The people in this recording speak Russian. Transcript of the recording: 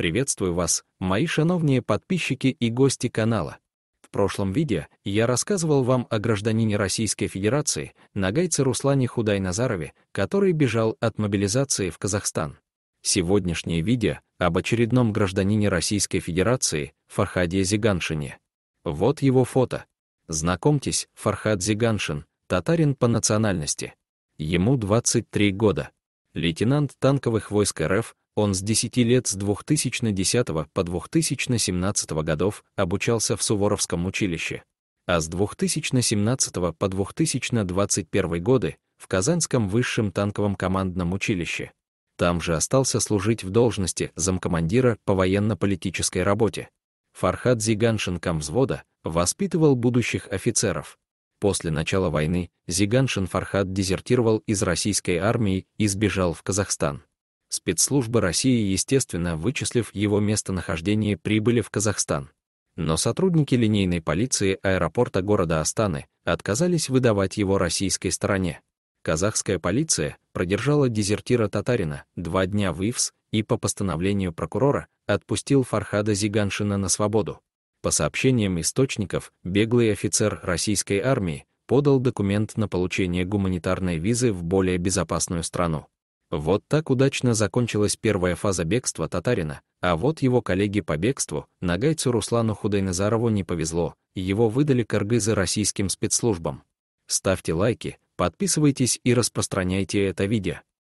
Приветствую вас, мои шановные подписчики и гости канала. В прошлом видео я рассказывал вам о гражданине Российской Федерации, нагайце Руслане Худайназарове, который бежал от мобилизации в Казахстан. Сегодняшнее видео об очередном гражданине Российской Федерации, Фархаде Зиганшине. Вот его фото. Знакомьтесь, Фархад Зиганшин, татарин по национальности. Ему 23 года лейтенант танковых войск РФ, он с 10 лет с 2010 по 2017 годов обучался в Суворовском училище, а с 2017 по 2021 годы в Казанском высшем танковом командном училище. Там же остался служить в должности замкомандира по военно-политической работе. Фархад Зиганшин взвода воспитывал будущих офицеров. После начала войны Зиганшин Фархад дезертировал из российской армии и сбежал в Казахстан. Спецслужбы России, естественно, вычислив его местонахождение, прибыли в Казахстан. Но сотрудники линейной полиции аэропорта города Астаны отказались выдавать его российской стороне. Казахская полиция продержала дезертира Татарина два дня в ИФС и по постановлению прокурора отпустил Фархада Зиганшина на свободу. По сообщениям источников, беглый офицер российской армии подал документ на получение гуманитарной визы в более безопасную страну. Вот так удачно закончилась первая фаза бегства татарина, а вот его коллеги по бегству, нагайцу Руслану Худайназарову не повезло, его выдали кыргызы российским спецслужбам. Ставьте лайки, подписывайтесь и распространяйте это видео.